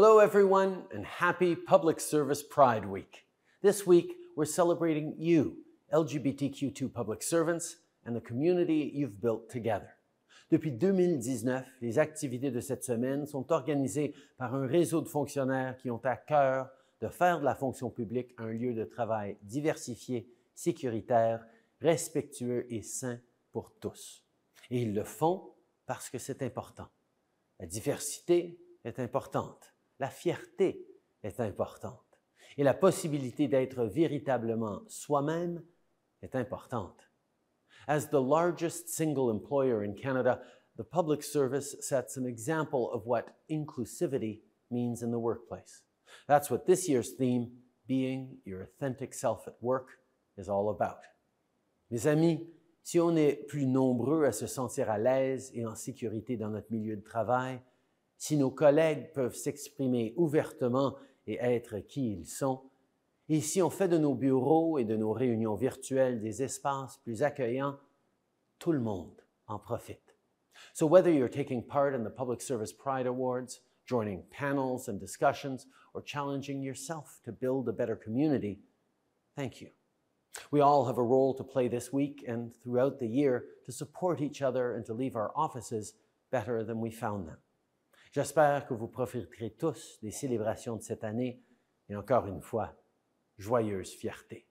Hello, everyone, and happy Public Service Pride Week. This week, we're celebrating you, LGBTQ2 public servants, and the community you've built together. Depuis 2019, les activités de cette semaine sont organisées par un réseau de fonctionnaires qui ont à cœur de faire de la fonction publique un lieu de travail diversifié, sécuritaire, respectueux et sain pour tous. Et ils le font parce que c'est important. La diversité est importante la fierté est importante et la possibilité d'être véritablement soi-même est importante. As the largest single employer in Canada, the public service sets an example of what inclusivity means in the workplace. That's what this year's theme, Being Your Authentic Self at Work, is all about. Mes amis, si on est plus nombreux à se sentir à l'aise et en sécurité dans notre milieu de travail, si nos collègues peuvent s'exprimer ouvertement et être qui ils sont, et si on fait de nos bureaux et de nos réunions virtuelles des espaces plus accueillants, tout le monde en profite. So whether you're taking part in the Public Service Pride Awards, joining panels and discussions, or challenging yourself to build a better community, thank you. We all have a role to play this week and throughout the year to support each other and to leave our offices better than we found them. J'espère que vous profiterez tous des célébrations de cette année et encore une fois, joyeuse fierté.